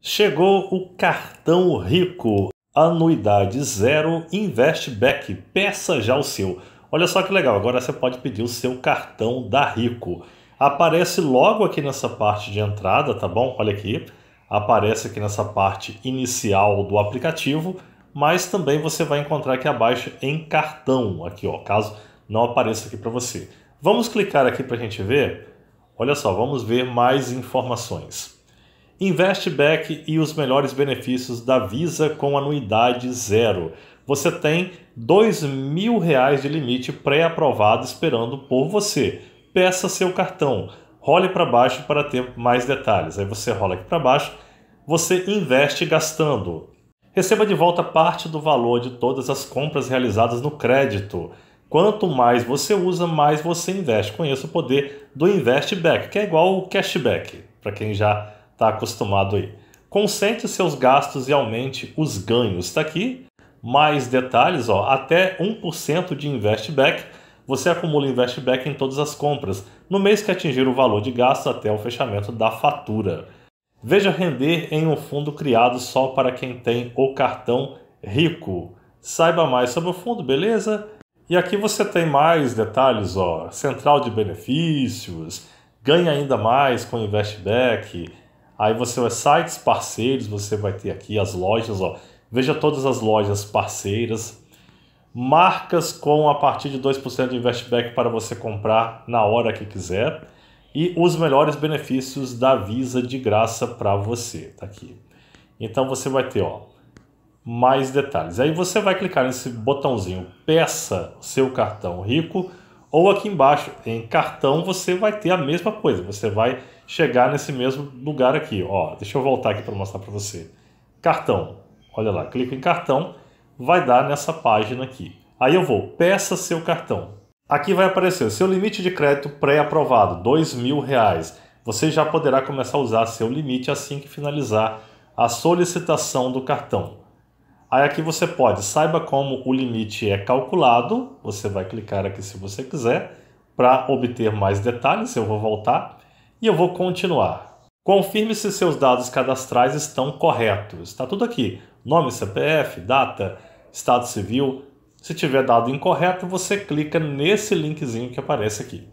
Chegou o cartão rico, anuidade zero, investback, peça já o seu. Olha só que legal, agora você pode pedir o seu cartão da Rico. Aparece logo aqui nessa parte de entrada, tá bom? Olha aqui, aparece aqui nessa parte inicial do aplicativo, mas também você vai encontrar aqui abaixo em cartão, aqui ó, caso não apareça aqui para você. Vamos clicar aqui para a gente ver? Olha só, vamos ver mais informações. Investback e os melhores benefícios da Visa com anuidade zero. Você tem dois mil reais de limite pré-aprovado esperando por você. Peça seu cartão. Role para baixo para ter mais detalhes. Aí você rola aqui para baixo. Você investe gastando. Receba de volta parte do valor de todas as compras realizadas no crédito. Quanto mais você usa, mais você investe. Conheça o poder do Investback, que é igual o cashback, para quem já está acostumado aí. Consente seus gastos e aumente os ganhos. Está aqui mais detalhes, ó, até 1% de investback. Você acumula investback em todas as compras, no mês que atingir o valor de gasto até o fechamento da fatura. Veja render em um fundo criado só para quem tem o cartão rico. Saiba mais sobre o fundo, beleza? E aqui você tem mais detalhes, ó, central de benefícios, ganha ainda mais com investback, Aí você vai sites parceiros, você vai ter aqui as lojas, ó. Veja todas as lojas parceiras, marcas com a partir de 2% de investback para você comprar na hora que quiser e os melhores benefícios da Visa de graça para você, tá aqui. Então você vai ter, ó, mais detalhes. Aí você vai clicar nesse botãozinho peça seu cartão rico ou aqui embaixo em cartão você vai ter a mesma coisa. Você vai chegar nesse mesmo lugar aqui. Ó, deixa eu voltar aqui para mostrar para você. Cartão. Olha lá, clico em cartão, vai dar nessa página aqui. Aí eu vou peça seu cartão. Aqui vai aparecer seu limite de crédito pré-aprovado, dois mil reais. Você já poderá começar a usar seu limite assim que finalizar a solicitação do cartão. Aí aqui você pode, saiba como o limite é calculado, você vai clicar aqui se você quiser, para obter mais detalhes, eu vou voltar e eu vou continuar. Confirme se seus dados cadastrais estão corretos. Está tudo aqui, nome, CPF, data, estado civil. Se tiver dado incorreto, você clica nesse linkzinho que aparece aqui.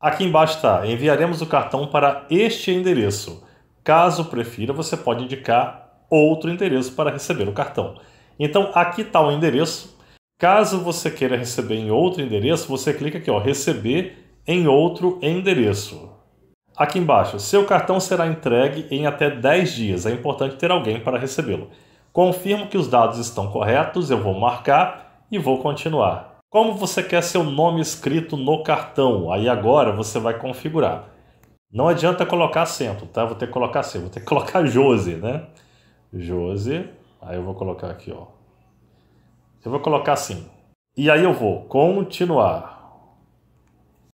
Aqui embaixo está, enviaremos o cartão para este endereço. Caso prefira, você pode indicar outro endereço para receber o cartão. Então aqui está o endereço. Caso você queira receber em outro endereço, você clica aqui, ó, receber em outro endereço. Aqui embaixo, seu cartão será entregue em até 10 dias. É importante ter alguém para recebê-lo. Confirmo que os dados estão corretos, eu vou marcar e vou continuar. Como você quer seu nome escrito no cartão? Aí agora você vai configurar. Não adianta colocar acento, tá? Vou ter que colocar acento, vou ter que colocar Jose, né? Jose Aí eu vou colocar aqui, ó. Eu vou colocar assim. E aí eu vou continuar.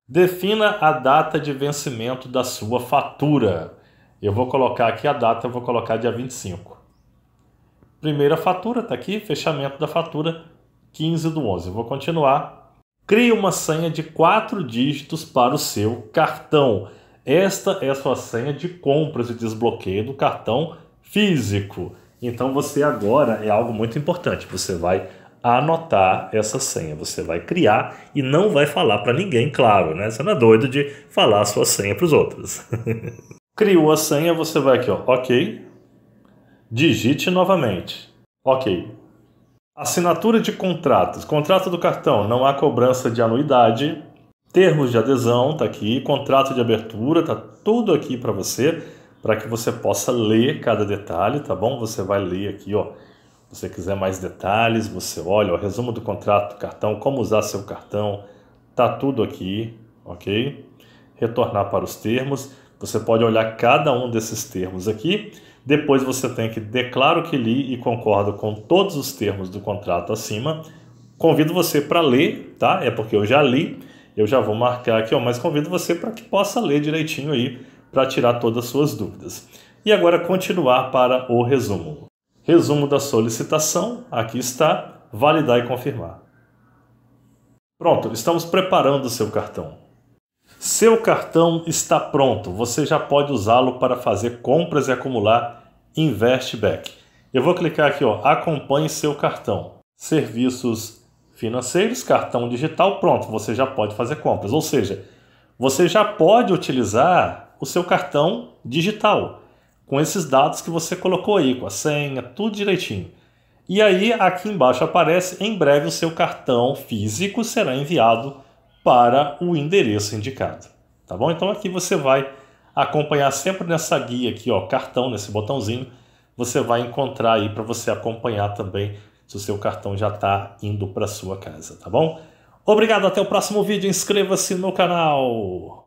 Defina a data de vencimento da sua fatura. Eu vou colocar aqui a data, eu vou colocar dia 25. Primeira fatura, tá aqui, fechamento da fatura, 15 do 11. Eu vou continuar. Crie uma senha de quatro dígitos para o seu cartão. Esta é a sua senha de compras e desbloqueio do cartão físico. Então você agora é algo muito importante. Você vai anotar essa senha, você vai criar e não vai falar para ninguém, claro, né? Você não é doido de falar a sua senha para os outros. Criou a senha, você vai aqui, ó, OK. Digite novamente. OK. Assinatura de contratos. Contrato do cartão, não há cobrança de anuidade. Termos de adesão tá aqui, contrato de abertura, tá tudo aqui para você para que você possa ler cada detalhe, tá bom? Você vai ler aqui, ó. Se você quiser mais detalhes, você olha, o resumo do contrato, cartão, como usar seu cartão, tá tudo aqui, ok? Retornar para os termos. Você pode olhar cada um desses termos aqui. Depois você tem que declaro que li e concordo com todos os termos do contrato acima. Convido você para ler, tá? É porque eu já li, eu já vou marcar aqui, ó, mas convido você para que possa ler direitinho aí para tirar todas as suas dúvidas. E agora continuar para o resumo. Resumo da solicitação, aqui está, validar e confirmar. Pronto, estamos preparando o seu cartão. Seu cartão está pronto, você já pode usá-lo para fazer compras e acumular Investback. Eu vou clicar aqui, ó, acompanhe seu cartão. Serviços financeiros, cartão digital, pronto, você já pode fazer compras. Ou seja, você já pode utilizar o seu cartão digital, com esses dados que você colocou aí, com a senha, tudo direitinho. E aí aqui embaixo aparece em breve o seu cartão físico será enviado para o endereço indicado, tá bom? Então aqui você vai acompanhar sempre nessa guia aqui, ó, cartão nesse botãozinho, você vai encontrar aí para você acompanhar também se o seu cartão já está indo para sua casa, tá bom? Obrigado, até o próximo vídeo, inscreva-se no canal.